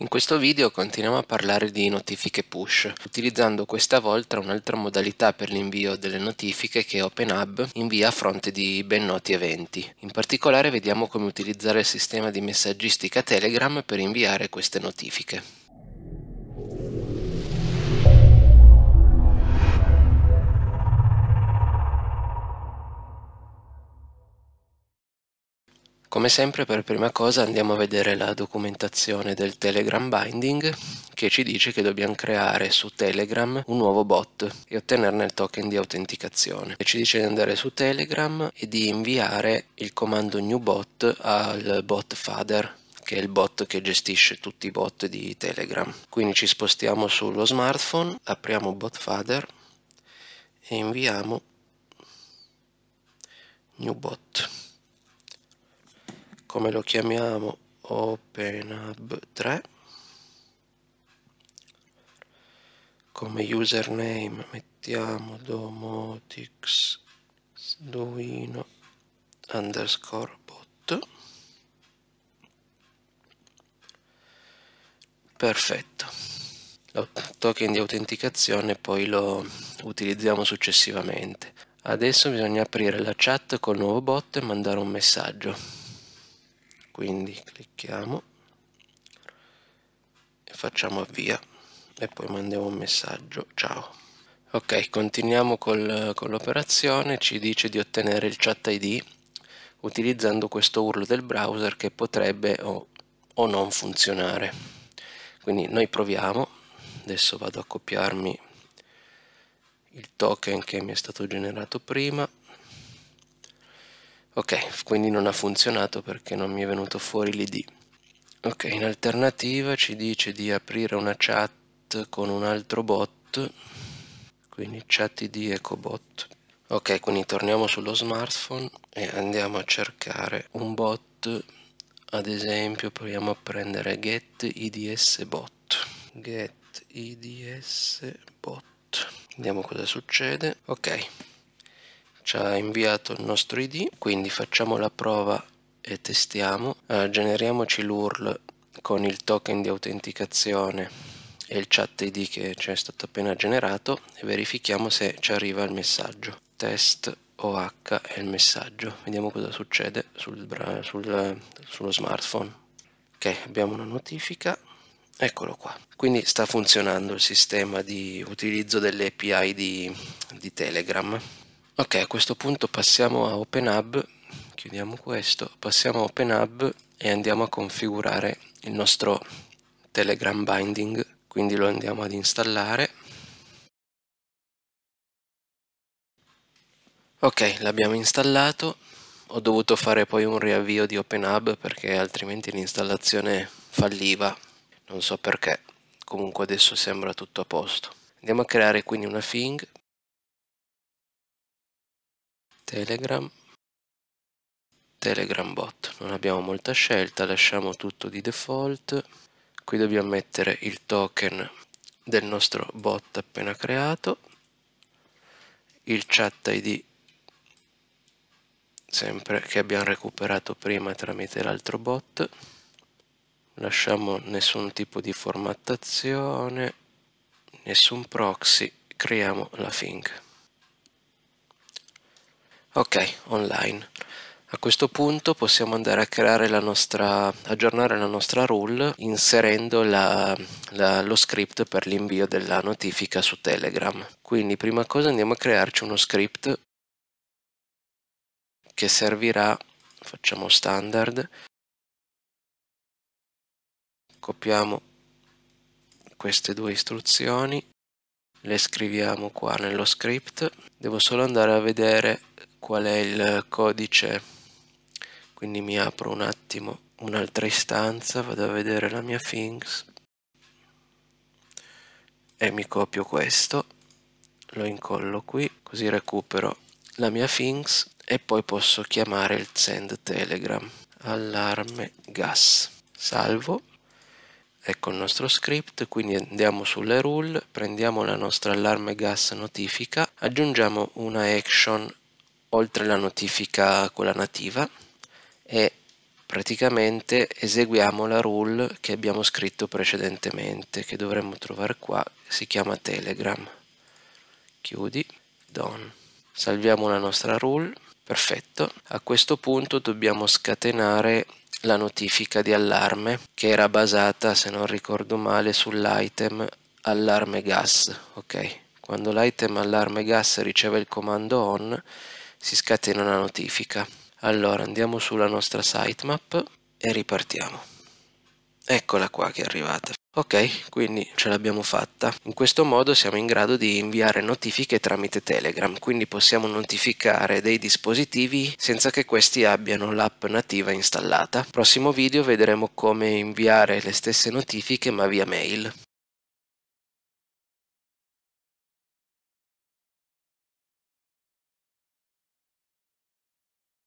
In questo video continuiamo a parlare di notifiche push, utilizzando questa volta un'altra modalità per l'invio delle notifiche che OpenHub invia a fronte di ben noti eventi. In particolare vediamo come utilizzare il sistema di messaggistica Telegram per inviare queste notifiche. Come sempre per prima cosa andiamo a vedere la documentazione del Telegram Binding che ci dice che dobbiamo creare su Telegram un nuovo bot e ottenerne il token di autenticazione. E ci dice di andare su Telegram e di inviare il comando new bot al bot father che è il bot che gestisce tutti i bot di Telegram. Quindi ci spostiamo sullo smartphone, apriamo bot father e inviamo new bot come lo chiamiamo openab 3 come username mettiamo domotics underscore bot perfetto il token di autenticazione poi lo utilizziamo successivamente adesso bisogna aprire la chat col nuovo bot e mandare un messaggio quindi clicchiamo e facciamo avvia e poi mandiamo un messaggio ciao ok continuiamo col, con l'operazione ci dice di ottenere il chat id utilizzando questo url del browser che potrebbe o, o non funzionare quindi noi proviamo adesso vado a copiarmi il token che mi è stato generato prima ok quindi non ha funzionato perché non mi è venuto fuori l'id ok in alternativa ci dice di aprire una chat con un altro bot quindi chat id ecobot ok quindi torniamo sullo smartphone e andiamo a cercare un bot ad esempio proviamo a prendere get ids bot get ids bot vediamo cosa succede ok ci ha inviato il nostro id quindi facciamo la prova e testiamo eh, generiamoci l'url con il token di autenticazione e il chat id che ci è stato appena generato e verifichiamo se ci arriva il messaggio test OH è il messaggio vediamo cosa succede sul sul, sullo smartphone ok abbiamo una notifica Eccolo qua. Quindi sta funzionando il sistema di utilizzo delle API di, di Telegram. Ok, a questo punto passiamo a OpenHub, chiudiamo questo, passiamo a OpenHub e andiamo a configurare il nostro Telegram binding, quindi lo andiamo ad installare. Ok, l'abbiamo installato, ho dovuto fare poi un riavvio di OpenHub perché altrimenti l'installazione falliva, non so perché, comunque adesso sembra tutto a posto. Andiamo a creare quindi una thing Telegram. Telegram bot. Non abbiamo molta scelta, lasciamo tutto di default. Qui dobbiamo mettere il token del nostro bot appena creato. Il chat ID sempre che abbiamo recuperato prima tramite l'altro bot lasciamo nessun tipo di formattazione nessun proxy creiamo la think Ok, online. A questo punto possiamo andare a creare la nostra, aggiornare la nostra rule inserendo la, la, lo script per l'invio della notifica su Telegram. Quindi prima cosa andiamo a crearci uno script che servirà, facciamo standard, copiamo queste due istruzioni, le scriviamo qua nello script, devo solo andare a vedere qual è il codice quindi mi apro un attimo un'altra istanza vado a vedere la mia things e mi copio questo lo incollo qui così recupero la mia things e poi posso chiamare il send telegram allarme gas salvo ecco il nostro script quindi andiamo sulle rule prendiamo la nostra allarme gas notifica aggiungiamo una action oltre la notifica quella nativa e praticamente eseguiamo la rule che abbiamo scritto precedentemente che dovremmo trovare qua si chiama telegram chiudi done salviamo la nostra rule perfetto a questo punto dobbiamo scatenare la notifica di allarme che era basata se non ricordo male sull'item allarme gas ok quando l'item allarme gas riceve il comando on si scatena la notifica. Allora andiamo sulla nostra sitemap e ripartiamo. Eccola qua che è arrivata. Ok, quindi ce l'abbiamo fatta. In questo modo siamo in grado di inviare notifiche tramite Telegram, quindi possiamo notificare dei dispositivi senza che questi abbiano l'app nativa installata. Prossimo video vedremo come inviare le stesse notifiche ma via mail.